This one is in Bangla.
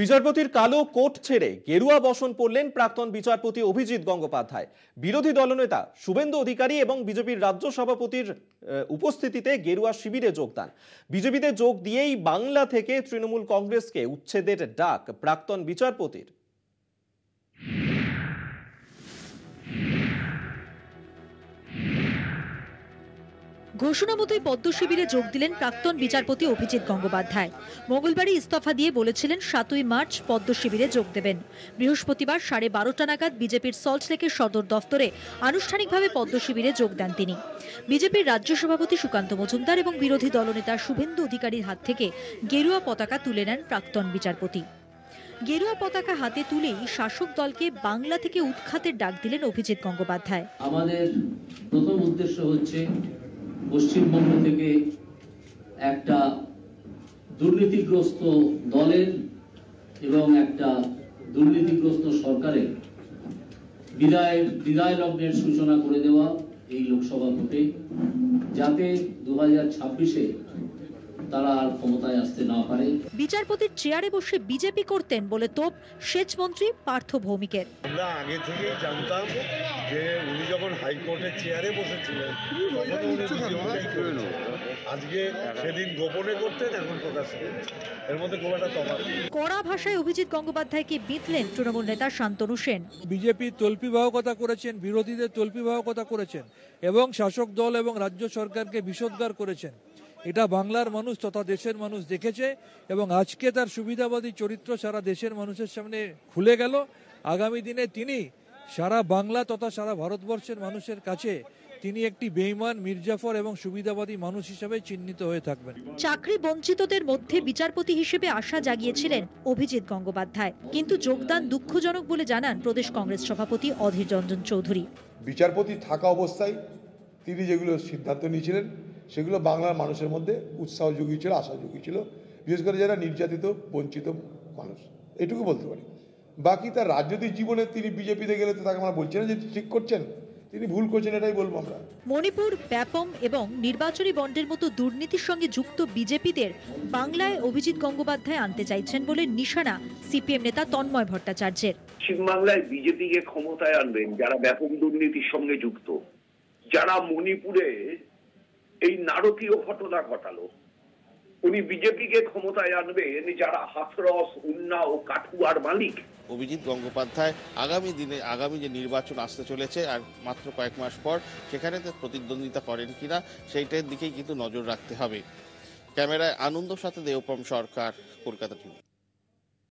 বিচারপতির কালো কোট ছেড়ে গেরুয়া বসন পড়লেন প্রাক্তন বিচারপতি অভিজিৎ গঙ্গোপাধ্যায় বিরোধী দলনেতা শুভেন্দু অধিকারী এবং বিজেপির রাজ্য সভাপতির উপস্থিতিতে গেরুয়া শিবিরে যোগদান বিজেপিতে যোগ দিয়েই বাংলা থেকে তৃণমূল কংগ্রেসকে উচ্ছেদের ডাক প্রাক্তন বিচারপতির ঘোষণা মতোই পদ্ম শিবিরে যোগ দিলেন প্রাক্তন বিচারপতি অভিজিৎ গঙ্গোপাধ্যায় মঙ্গলবারই ইস্তফা দিয়ে বলেছিলেন সাতই মার্চ পদ্ম শিবিরে যোগ দেবেন বৃহস্পতিবার সাড়ে বারোটা নাগাদ বিজেপির সল্টলেকের সদর দফতরে আনুষ্ঠানিকভাবে পদ্ম শিবিরে যোগ দেন তিনি বিজেপির রাজ্য সভাপতি সুকান্ত মজুমদার এবং বিরোধী দলনেতা শুভেন্দু অধিকারীর হাত থেকে গেরুয়া পতাকা তুলে নেন প্রাক্তন বিচারপতি গেরুয়া পতাকা হাতে তুলেই শাসক দলকে বাংলা থেকে উৎখাতের ডাক দিলেন অভিজিৎ গঙ্গোপাধ্যায় আমাদের প্রথম উদ্দেশ্য হচ্ছে পশ্চিমবঙ্গ থেকে একটা দুর্নীতিগ্রস্ত দলের এবং একটা দুর্নীতিগ্রস্ত সরকারের বিদায় বিদায় লগ্নের সূচনা করে দেওয়া এই লোকসভা ভোটে যাতে দু হাজার ছাব্বিশে বিচারপতির চেয়ারে বসে বিজেপি করতেন বলে তোপ সেচ মন্ত্রী পার্থ ভৌমিকের আমরা আগে থেকেই জানতাম যে উনি যখন হাইকোর্টের চেয়ারে বসেছিলেন আজকে সেদিন গোপনে করতেন এখন প্রকাশ এর মধ্যে খুব একটা তফাৎ কড়া ভাষায় অভিজিৎ গঙ্গোপাধ্যায়কে বিঁধলেন তৃণমূল নেতা শান্তনু সেন বিজেপি তল্পিবাহ করেছেন বিরোধীদের তল্পিবাহ কথা করেছেন এবং শাসক দল এবং রাজ্য সরকারকে বিষোদ্গার করেছেন এটা বাংলার মানুষ তথা দেশের মানুষ দেখেছে এবং আজকে তার সুবিধাবাদী চরিত্র সারা দেশের মানুষের সামনে খুলে গেল আগামী দিনে তিনি সারা বাংলা তথা সারা ভারতবর্ষের মানুষের কাছে তিনি একটি বেইমান মির্জাফর এবং সুবিধাবাদী মানুষ হিসেবে চিহ্নিত হয়ে থাকবেন চাকরি বঞ্চিতদের মধ্যে বিচারপতি হিসেবে আশা জাগিয়েছিলেন অভিজিৎ গঙ্গোপাধ্যায় কিন্তু যোগদান দুঃখজনক বলে জানান প্রদেশ কংগ্রেস সভাপতি অধীর রঞ্জন চৌধুরী বিচারপতি থাকা অবস্থায় তিনি যেগুলো সিদ্ধান্ত নিয়েছিলেন সেগুলো বাংলার মানুষের মধ্যে উৎসাহ জুগিয়েছিল আশা জুগিয়েছিল বিশেষ করে যারা নির্যাতিত বঞ্চিত মানুষ এটুকু বলতে পারি বাকি তার রাজনৈতিক জীবনে তিনি বিজেপিতে গেলে তো তাকে আমরা বলছি না যে ঠিক করছেন তিনি ভুল করছেন এটাই বলবো আমরা মণিপুর ব্যাপম এবং নির্বাচনী বন্ডের মতো দুর্নীতির সঙ্গে যুক্ত বিজেপিদের বাংলায় অভিজিৎ গঙ্গোপাধ্যায় আনতে চাইছেন বলে নিশানা সিপিএম নেতা তন্ময় ভট্টাচার্যের পশ্চিমবাংলায় বিজেপিকে ক্ষমতায় আনবেন যারা ব্যাপক দুর্নীতির সঙ্গে যুক্ত যারা মণিপুরে এই নারকীয় ঘটনা ঘটালো উনি বিজেপিকে ক্ষমতায় আনবেন যারা হাসরস উন্না ও কাঠুয়ার মালিক অভিজিৎ গঙ্গোপাধ্যায় আগামী দিনে আগামী যে নির্বাচন আসতে চলেছে আর মাত্র কয়েক মাস পর সেখানে প্রতিদ্বন্দ্বিতা করেন কিনা সেইটার দিকেই কিন্তু নজর রাখতে হবে ক্যামেরায় আনন্দ সাথে দেওপম সরকার কলকাতা টিভি